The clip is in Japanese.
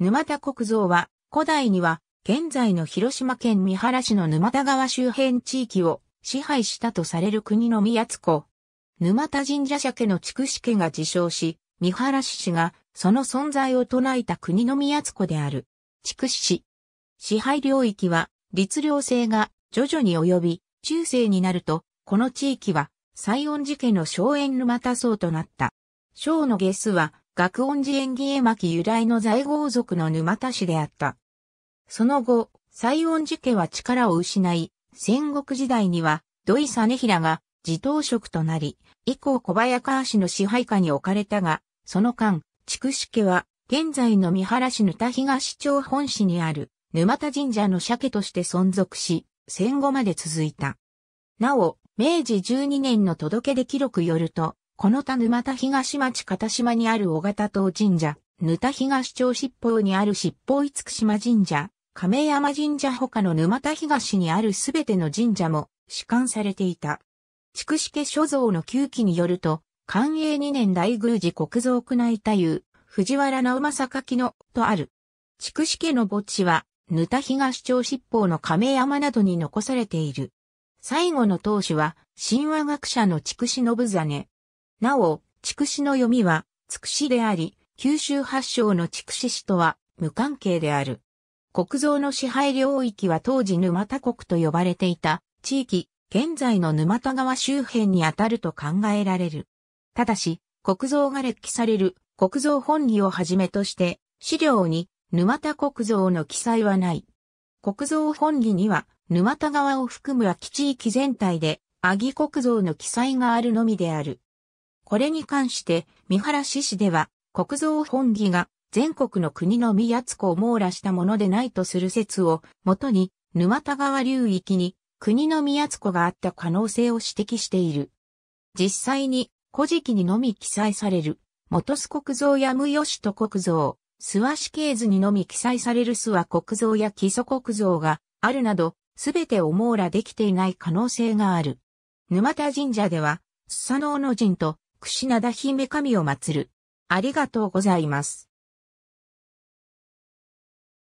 沼田国造は、古代には、現在の広島県三原市の沼田川周辺地域を支配したとされる国の宮津湖。沼田神社社家の筑紫家が自称し、三原市氏がその存在を唱えた国の宮津湖である。筑紫市。支配領域は、律令制が徐々に及び、中世になると、この地域は、西園寺家の荘園沼田荘となった。荘の下巣は、学音寺縁起絵巻由来の在豪族の沼田氏であった。その後、西音寺家は力を失い、戦国時代には土井実平が自当職となり、以降小早川氏の支配下に置かれたが、その間、筑紫家は現在の三原市ぬた東町本市にある沼田神社の社家として存続し、戦後まで続いた。なお、明治12年の届け出記録よると、この他沼田東町片島にある小型島神社、沼田東町七方にある七五福島神社、亀山神社他の沼田東にあるすべての神社も、主管されていた。筑紫家所蔵の旧記によると、寛永2年大宮寺国蔵区内太夫、藤原直政柿の、とある。筑紫家の墓地は、沼田東町七方の亀山などに残されている。最後の当主は、神話学者の筑紫信真、なお、筑紫の読みは、つくしであり、九州発祥の筑紫市とは無関係である。国造の支配領域は当時沼田国と呼ばれていた地域、現在の沼田川周辺にあたると考えられる。ただし、国造が列記される国造本義をはじめとして、資料に沼田国造の記載はない。国造本義には沼田川を含む空き地域全体で阿芸国造の記載があるのみである。これに関して、三原市市では、国蔵本義が全国の国の宮津湖を網羅したものでないとする説を、もとに、沼田川流域に国の宮津湖があった可能性を指摘している。実際に、古事記にのみ記載される、元須国蔵や無吉と国蔵、諏訪市系図にのみ記載される諏訪国蔵や基礎国蔵があるなど、すべてを網羅できていない可能性がある。沼田神社では、ス佐能の神と櫛灘姫神を祀る。ありがとうございます。